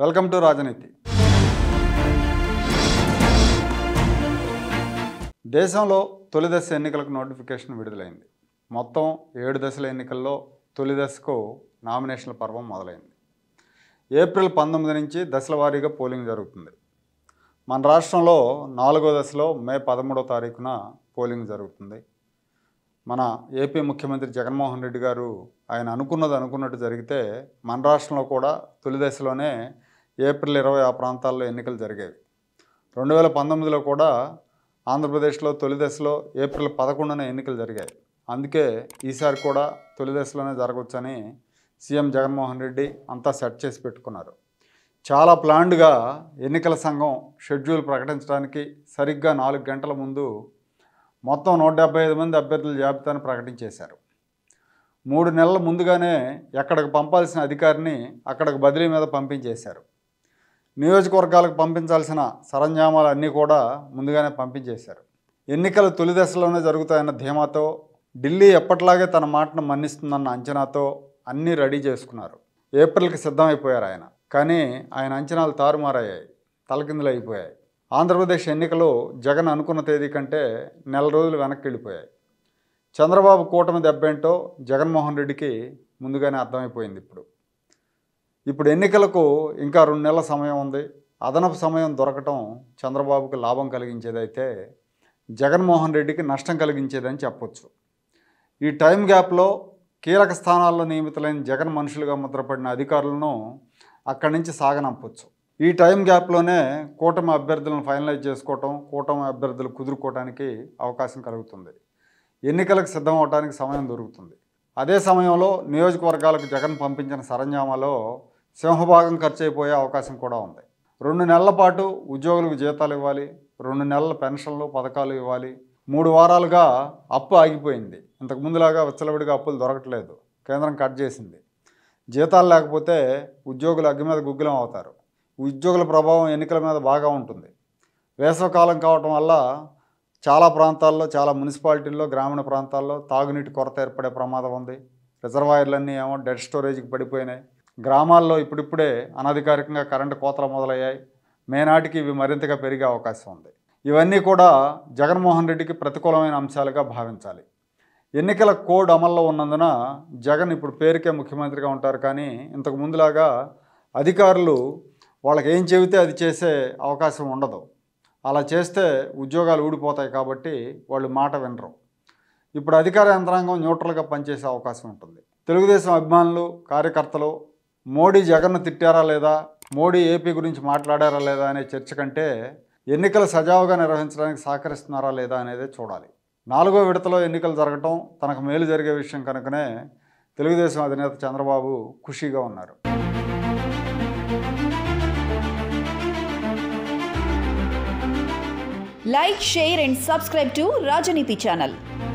Welcome to రాజనీతి దేశంలో తొలి దశ ఎన్నికలకు నోటిఫికేషన్ విడుదలైంది మొత్తం ఏడు దశల ఎన్నికల్లో తొలి దశకు నామినేషన్ల పర్వం మొదలైంది ఏప్రిల్ పంతొమ్మిది నుంచి దశల వారీగా పోలింగ్ జరుగుతుంది మన రాష్ట్రంలో నాలుగో దశలో మే పదమూడో తారీఖున పోలింగ్ జరుగుతుంది మన ఏపీ ముఖ్యమంత్రి జగన్మోహన్ రెడ్డి గారు ఆయన అనుకున్నది అనుకున్నట్టు జరిగితే మన రాష్ట్రంలో కూడా తొలి దశలోనే ఏప్రిల్ ఇరవై ఆ ప్రాంతాల్లో ఎన్నికలు జరిగాయి రెండు వేల పంతొమ్మిదిలో కూడా ఆంధ్రప్రదేశ్లో తొలి దశలో ఏప్రిల్ పదకొండునే ఎన్నికలు జరిగాయి అందుకే ఈసారి కూడా తొలి దశలోనే జరగవచ్చని సీఎం జగన్మోహన్ రెడ్డి అంతా సెట్ చేసి పెట్టుకున్నారు చాలా ప్లాండ్గా ఎన్నికల సంఘం షెడ్యూల్ ప్రకటించడానికి సరిగ్గా నాలుగు గంటల ముందు మొత్తం నూట డెబ్బై ఐదు మంది అభ్యర్థుల జాబితాను ప్రకటించేశారు మూడు నెలల ముందుగానే ఎక్కడికి పంపాల్సిన అధికారిని అక్కడికి బదిలీ మీద పంపించేశారు నియోజకవర్గాలకు పంపించాల్సిన సరంజామాలు అన్నీ కూడా ముందుగానే పంపించేశారు ఎన్నికలు తొలి దశలోనే జరుగుతాయన్న ధీమాతో ఢిల్లీ ఎప్పట్లాగే తన మాటను మన్నిస్తుందన్న అంచనాతో అన్నీ రెడీ చేసుకున్నారు ఏప్రిల్కి సిద్ధమైపోయారు ఆయన కానీ ఆయన అంచనాలు తారుమారయ్యాయి తలకిందులు అయిపోయాయి ఆంధ్రప్రదేశ్ ఎన్నికలు జగన్ అనుకున్న తేదీ కంటే నెల రోజులు వెనక్కి వెళ్ళిపోయాయి చంద్రబాబు కూటమి దెబ్బేంటో జగన్మోహన్ రెడ్డికి ముందుగానే అర్థమైపోయింది ఇప్పుడు ఇప్పుడు ఎన్నికలకు ఇంకా రెండు నెలల సమయం ఉంది అదనపు సమయం దొరకటం చంద్రబాబుకి లాభం కలిగించేదైతే జగన్మోహన్ రెడ్డికి నష్టం కలిగించేదని చెప్పొచ్చు ఈ టైం గ్యాప్లో కీలక స్థానాల్లో నియమితులైన జగన్ మనుషులుగా ముద్రపడిన అధికారులను అక్కడి నుంచి సాగనంపచ్చు ఈ టైం గ్యాప్లోనే కూటమి అభ్యర్థులను ఫైనలైజ్ చేసుకోవటం కూటమి అభ్యర్థులు కుదురుకోవడానికి అవకాశం కలుగుతుంది ఎన్నికలకు సిద్ధం అవడానికి సమయం దొరుకుతుంది అదే సమయంలో నియోజకవర్గాలకు జగన్ పంపించిన సరంజామాలో సింహభాగం ఖర్చు అయిపోయే అవకాశం కూడా ఉంది రెండు నెలల పాటు ఉద్యోగులకు జీతాలు ఇవ్వాలి రెండు నెలల పెన్షన్లు పథకాలు ఇవ్వాలి మూడు వారాలుగా అప్పు ఆగిపోయింది ఇంతకుముందులాగా విచ్చలవిడిగా అప్పులు దొరకట్లేదు కేంద్రం కట్ చేసింది జీతాలు లేకపోతే ఉద్యోగులు అగ్గి మీద గుగ్గులం అవుతారు ఉద్యోగుల ప్రభావం ఎన్నికల మీద బాగా ఉంటుంది వేసవకాలం కావటం వల్ల చాలా ప్రాంతాల్లో చాలా మున్సిపాలిటీల్లో గ్రామీణ ప్రాంతాల్లో తాగునీటి కొరత ఏర్పడే ప్రమాదం ఉంది రిజర్వాయర్లన్నీ ఏమో డెడ్ స్టోరేజ్కి పడిపోయినాయి గ్రామాల్లో ఇప్పుడిప్పుడే అనధికారికంగా కరెంటు కోతలు మొదలయ్యాయి మేనాటికి ఇవి మరింతగా పెరిగే అవకాశం ఉంది ఇవన్నీ కూడా జగన్మోహన్ రెడ్డికి ప్రతికూలమైన అంశాలుగా భావించాలి ఎన్నికల కోడ్ అమల్లో ఉన్నందున జగన్ ఇప్పుడు పేరుకే ముఖ్యమంత్రిగా ఉంటారు కానీ ఇంతకు ముందులాగా అధికారులు వాళ్ళకి ఏం చెబితే అది చేసే అవకాశం ఉండదు అలా చేస్తే ఉద్యోగాలు ఊడిపోతాయి కాబట్టి వాళ్ళు మాట వినరు ఇప్పుడు అధికార యంత్రాంగం న్యూట్రల్గా పనిచేసే అవకాశం ఉంటుంది తెలుగుదేశం అభిమానులు కార్యకర్తలు మోడీ జగన్ను తిట్టారా లేదా మోడీ ఏపీ గురించి మాట్లాడారా లేదా అనే చర్చ కంటే ఎన్నికలు సజావుగా నిర్వహించడానికి సహకరిస్తున్నారా లేదా అనేది చూడాలి నాలుగో విడతలో ఎన్నికలు జరగటం తనకు మేలు జరిగే విషయం కనుకనే తెలుగుదేశం అధినేత చంద్రబాబు ఖుషీగా ఉన్నారు Like, share and subscribe to Rajanithi channel.